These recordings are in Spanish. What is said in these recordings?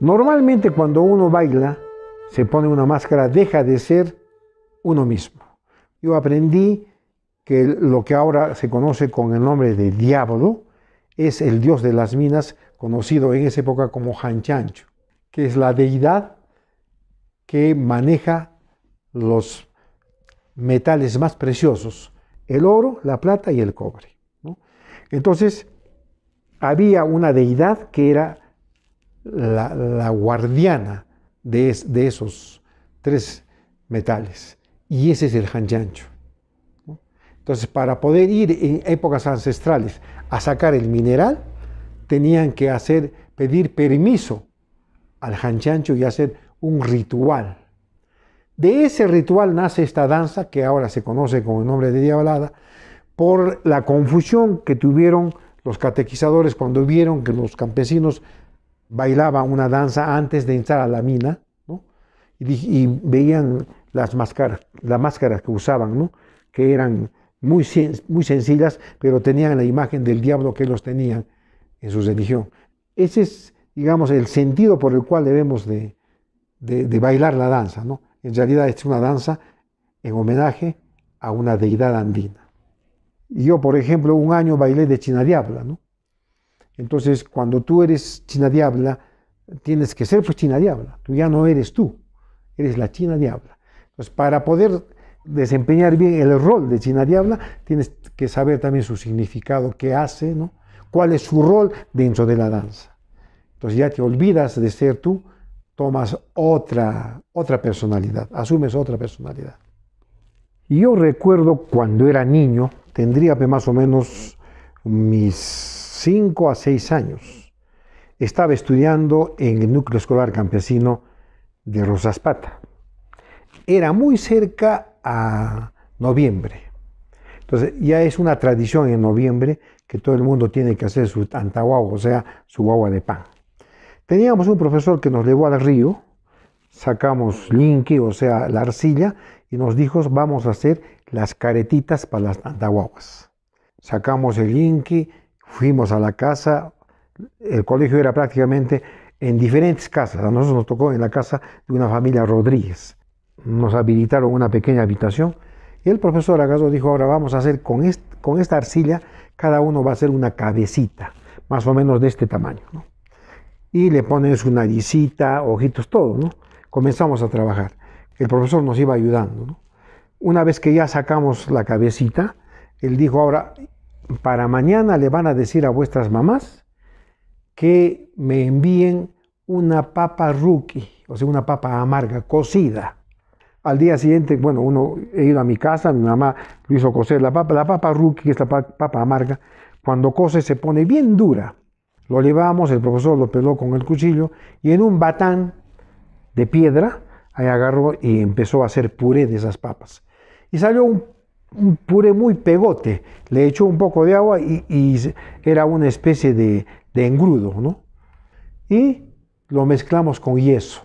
Normalmente cuando uno baila, se pone una máscara, deja de ser uno mismo. Yo aprendí que lo que ahora se conoce con el nombre de diablo es el dios de las minas, conocido en esa época como Hanchancho, que es la deidad que maneja los metales más preciosos, el oro, la plata y el cobre. Entonces, había una deidad que era la, guardiana de, esos tres metales. Y ese es el hanchancho Entonces, para poder ir en épocas ancestrales a sacar el mineral, tenían que hacer, pedir permiso al hanchancho y hacer un ritual. De ese ritual nace esta danza que ahora se conoce con el nombre de Diablada, por la confusión que tuvieron los catequizadores cuando vieron que los campesinos bailaba una danza antes de entrar a la mina, ¿no? y, veían las máscaras, las máscaras que usaban, ¿no? que eran muy, muy sencillas, pero tenían la imagen del diablo que los tenían en su religión. Ese es, digamos, el sentido por el cual debemos de, bailar la danza. ¿no? En realidad es una danza en homenaje a una deidad andina. yo, por ejemplo, un año bailé de China Diabla, ¿no? Entonces, cuando tú eres China Diabla, tienes que ser pues China Diabla. Tú ya no eres tú, eres la China Diabla. Entonces, para poder desempeñar bien el rol de China Diabla, tienes que saber también su significado, qué hace, ¿no? cuál es su rol dentro de la danza. Entonces ya te olvidas de ser tú, tomas otra, otra personalidad, asumes otra personalidad. Y yo recuerdo cuando era niño, tendría pues, más o menos mis 5 a 6 años. Estaba estudiando en el núcleo escolar campesino de Rosaspata. Era muy cerca a noviembre. Entonces ya es una tradición en noviembre que todo el mundo tiene que hacer su antaguaguas, o sea, su guagua de pan. Teníamos un profesor que nos llevó al río, sacamos linqui, o sea, la arcilla, y nos dijo, vamos a hacer las caretitas para las antahuaguas. Sacamos el linqui, fuimos a la casa, el colegio era prácticamente en diferentes casas, a nosotros nos tocó en la casa de una familia Rodríguez, nos habilitaron una pequeña habitación y el profesor Agaso dijo, ahora vamos a hacer con, esta arcilla, cada uno va a hacer una cabecita, más o menos de este tamaño, y le ponen su naricita, ojitos, todo, Comenzamos a trabajar. El profesor nos iba ayudando, Una vez que ya sacamos la cabecita, él dijo, ahora para mañana le van a decir a vuestras mamás que me envíen una papa rookie, o sea, una papa amarga, cocida. Al día siguiente, bueno, uno he ido a mi casa, mi mamá lo hizo cocer la papa, la papa rookie, que papa amarga, cuando cose se pone bien dura. Lo llevamos, el profesor lo peló con el cuchillo y en un batán de piedra, ahí agarró y empezó a hacer puré de esas papas. Y salió un un puré muy pegote. Le echó un poco de agua y, era una especie de, engrudo, ¿no? Y lo mezclamos con yeso.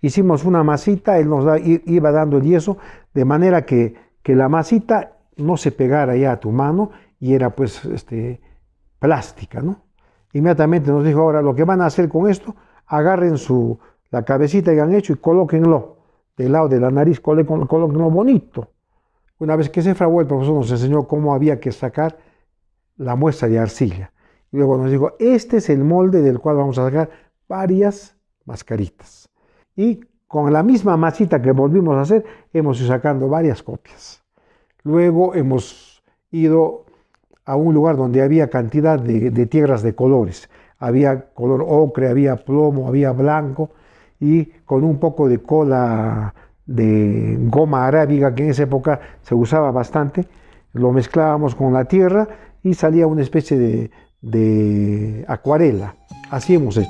Hicimos una masita, él nos iba dando el yeso, de manera que, que, la masita no se pegara ya a tu mano y era pues este, plástica, ¿no? Inmediatamente nos dijo, ahora lo que van a hacer con esto, agarren su, la cabecita que han hecho y colóquenlo del lado de la nariz, colóquenlo bonito. Una vez que se fraguó, el profesor nos enseñó cómo había que sacar la muestra de arcilla. Y luego nos dijo, este es el molde del cual vamos a sacar varias mascaritas. Y con la misma masita que volvimos a hacer, hemos ido sacando varias copias. Luego hemos ido a un lugar donde había cantidad de, de tierras de colores. Había color ocre, había plomo, había blanco y con un poco de cola de goma arábiga que en esa época se usaba bastante, lo mezclábamos con la tierra y salía una especie de, acuarela. Así hemos hecho.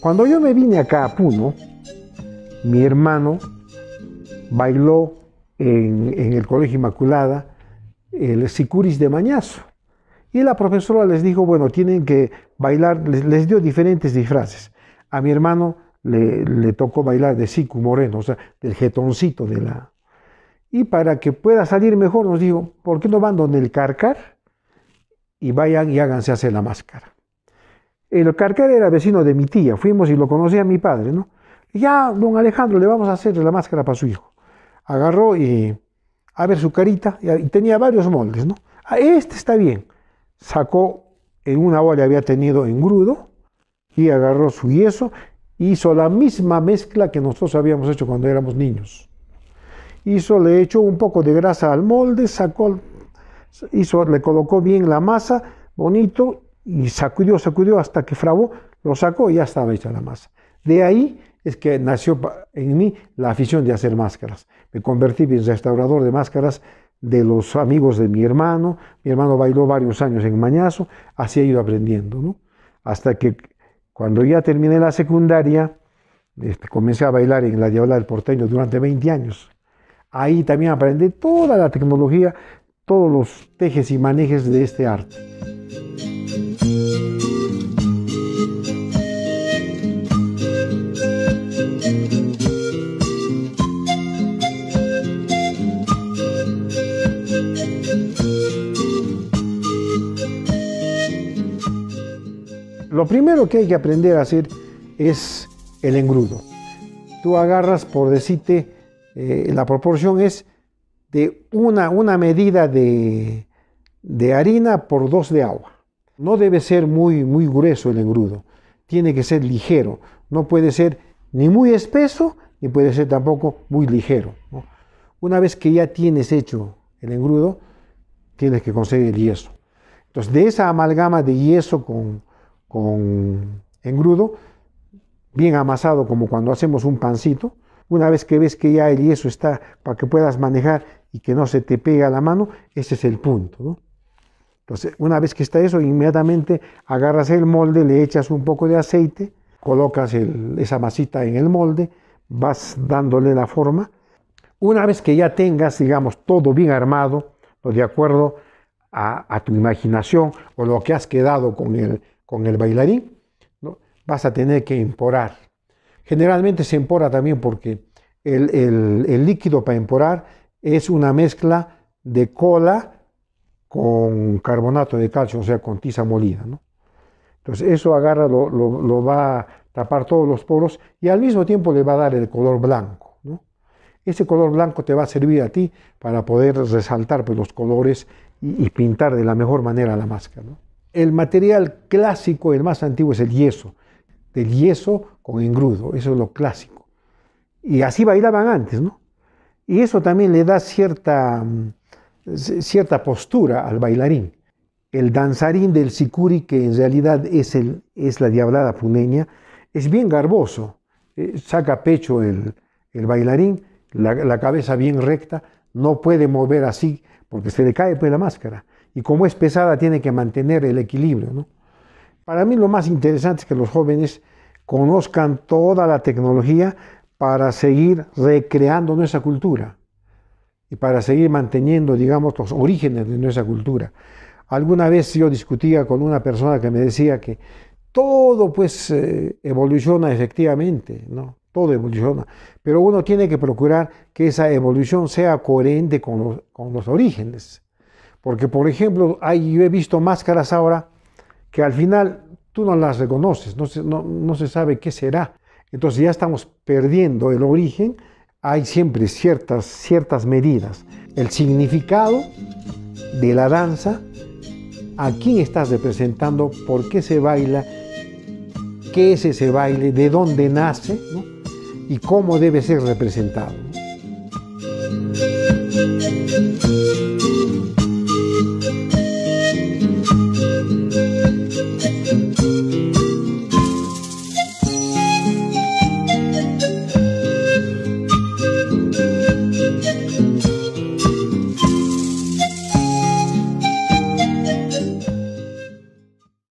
Cuando yo me vine acá a Puno, mi hermano bailó en, el Colegio Inmaculada el sicuris de Mañazo. Y la profesora les dijo, bueno, tienen que bailar, les, dio diferentes disfraces. A mi hermano le, tocó bailar de sicu moreno, o sea, del jetoncito de la... Y para que pueda salir mejor, nos dijo, ¿por qué no van donde el carcar? Y vayan y háganse hacer la máscara. El carcar era vecino de mi tía, fuimos y lo conocía mi padre, ¿no? Ya, don Alejandro, le vamos a hacer la máscara para su hijo. Agarró y a ver su carita, y, tenía varios moldes, ¿no? Ah, este está bien. Sacó, en una olla había tenido engrudo, y agarró su yeso, hizo la misma mezcla que nosotros habíamos hecho cuando éramos niños. Hizo, le echó un poco de grasa al molde, sacó, hizo, le colocó bien la masa, bonito, y sacudió, sacudió hasta que frabó, lo sacó y ya estaba hecha la masa. De ahí es que nació en mí la afición de hacer máscaras. Me convertí en restaurador de máscaras de los amigos de mi hermano. Mi hermano bailó varios años en Mañazo, así he ido aprendiendo, Hasta que cuando ya terminé la secundaria, este, comencé a bailar en la Diabla del Porteño durante 20 años. Ahí también aprendí toda la tecnología, todos los tejes y manejes de este arte. primero que hay que aprender a hacer es el engrudo. Tú agarras, por decirte, eh, la proporción es de una, una medida de, harina por dos de agua. No debe ser muy, muy grueso el engrudo, tiene que ser ligero, no puede ser ni muy espeso ni puede ser tampoco muy ligero. Una vez que ya tienes hecho el engrudo, tienes que conseguir el yeso. Entonces, de esa amalgama de yeso con, con engrudo, bien amasado como cuando hacemos un pancito. Una vez que ves que ya el yeso está para que puedas manejar y que no se te pega la mano, ese es el punto. Entonces, una vez que está eso, inmediatamente agarras el molde, le echas un poco de aceite, colocas esa masita en el molde, vas dándole la forma. Una vez que ya tengas, digamos, todo bien armado, de acuerdo a, a tu imaginación o lo que has quedado con el, con el bailarín, ¿no? vas a tener que emporar. Generalmente se empora también porque el, líquido para emporar es una mezcla de cola con carbonato de calcio, o sea, con tiza molida. ¿no? Entonces eso agarra, lo, va a tapar todos los poros y al mismo tiempo le va a dar el color blanco. Ese color blanco te va a servir a ti para poder resaltar pues, los colores y, y pintar de la mejor manera la máscara. ¿no? El material clásico, el más antiguo, es el yeso. Del yeso con engrudo, eso es lo clásico. Y así bailaban antes, ¿no? Y eso también le da cierta, mm, cierta postura al bailarín. El danzarín del sicuri, que en realidad es, el, es la diablada puneña, es bien garboso. Eh, saca pecho el, bailarín, la, cabeza bien recta, no puede mover así porque se le cae pues la máscara y como es pesada tiene que mantener el equilibrio. Para mí lo más interesante es que los jóvenes conozcan toda la tecnología para seguir recreando nuestra cultura y para seguir manteniendo, digamos, los orígenes de nuestra cultura. Alguna vez yo discutía con una persona que me decía que todo pues eh, evoluciona efectivamente, ¿no? Todo evoluciona, pero uno tiene que procurar que esa evolución sea coherente con los orígenes. Porque, por ejemplo, yo he visto máscaras ahora que al final tú no las reconoces, no se, sabe qué será. Entonces ya estamos perdiendo el origen. Hay siempre ciertas, ciertas medidas. El significado de la danza, a quién estás representando, por qué se baila, qué es ese baile, de dónde nace y cómo debe ser representado.